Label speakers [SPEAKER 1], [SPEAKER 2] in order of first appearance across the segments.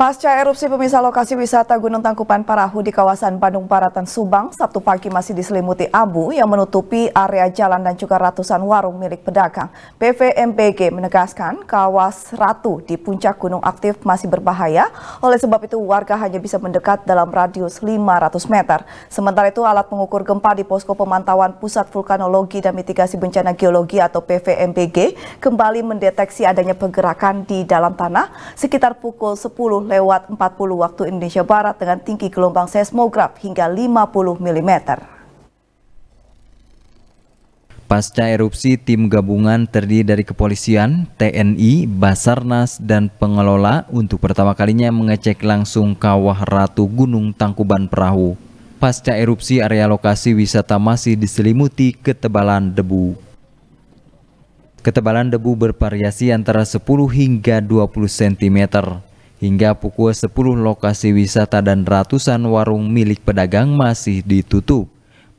[SPEAKER 1] Pasca erupsi pemisah lokasi wisata Gunung Tangkupan Parahu di kawasan Bandung Paratan Subang, Sabtu pagi masih diselimuti abu yang menutupi area jalan dan juga ratusan warung milik pedagang. PVMBG menegaskan kawas Ratu di puncak gunung aktif masih berbahaya, oleh sebab itu warga hanya bisa mendekat dalam radius 500 meter. Sementara itu alat pengukur gempa di Posko Pemantauan Pusat Vulkanologi dan Mitigasi Bencana Geologi atau PVMPG kembali mendeteksi adanya pergerakan di dalam tanah sekitar pukul 10 lewat 40 waktu Indonesia Barat dengan tinggi gelombang seismograf hingga 50 mm.
[SPEAKER 2] Pasca erupsi, tim gabungan terdiri dari kepolisian, TNI, Basarnas, dan pengelola untuk pertama kalinya mengecek langsung kawah Ratu Gunung Tangkuban Perahu. Pasca erupsi, area lokasi wisata masih diselimuti ketebalan debu. Ketebalan debu bervariasi antara 10 hingga 20 cm. Hingga pukul 10 lokasi wisata dan ratusan warung milik pedagang masih ditutup.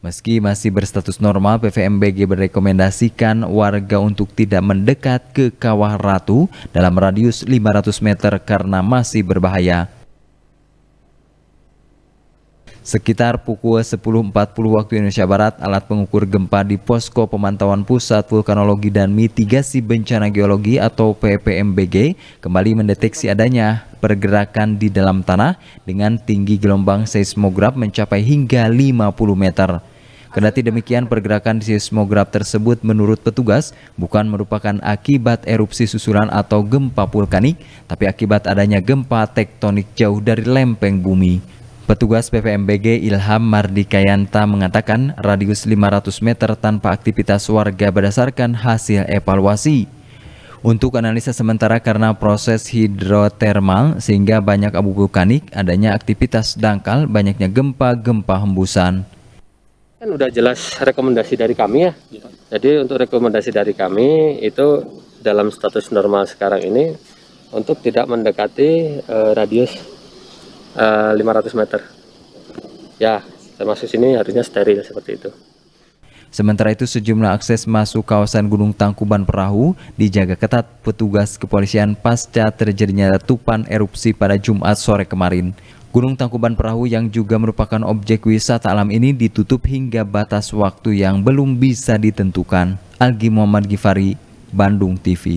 [SPEAKER 2] Meski masih berstatus normal, PVMBG merekomendasikan warga untuk tidak mendekat ke Kawah Ratu dalam radius 500 meter karena masih berbahaya. Sekitar pukul 10.40 waktu Indonesia Barat, alat pengukur gempa di Posko Pemantauan Pusat Vulkanologi dan Mitigasi Bencana Geologi atau PPMBG kembali mendeteksi adanya pergerakan di dalam tanah dengan tinggi gelombang seismograf mencapai hingga 50 meter. Kendati demikian, pergerakan seismograf tersebut menurut petugas bukan merupakan akibat erupsi susulan atau gempa vulkanik, tapi akibat adanya gempa tektonik jauh dari lempeng bumi. Petugas PPMBG Ilham Mardikayanta mengatakan radius 500 meter tanpa aktivitas warga berdasarkan hasil evaluasi. Untuk analisa sementara karena proses hidrotermal sehingga banyak abu vulkanik, adanya aktivitas dangkal, banyaknya gempa-gempa hembusan.
[SPEAKER 3] Kan udah jelas rekomendasi dari kami ya. Jadi untuk rekomendasi dari kami itu dalam status normal sekarang ini untuk tidak mendekati eh, radius uh, eh, 500 meter. Ya, saya masuk sini harusnya steril seperti itu.
[SPEAKER 2] Sementara itu sejumlah akses masuk kawasan Gunung Tangkuban Perahu dijaga ketat petugas kepolisian pasca terjadinya letupan erupsi pada Jumat sore kemarin. Gunung Tangkuban Perahu yang juga merupakan objek wisata alam ini ditutup hingga batas waktu yang belum bisa ditentukan. Algi Muhammad Gifari, Bandung TV.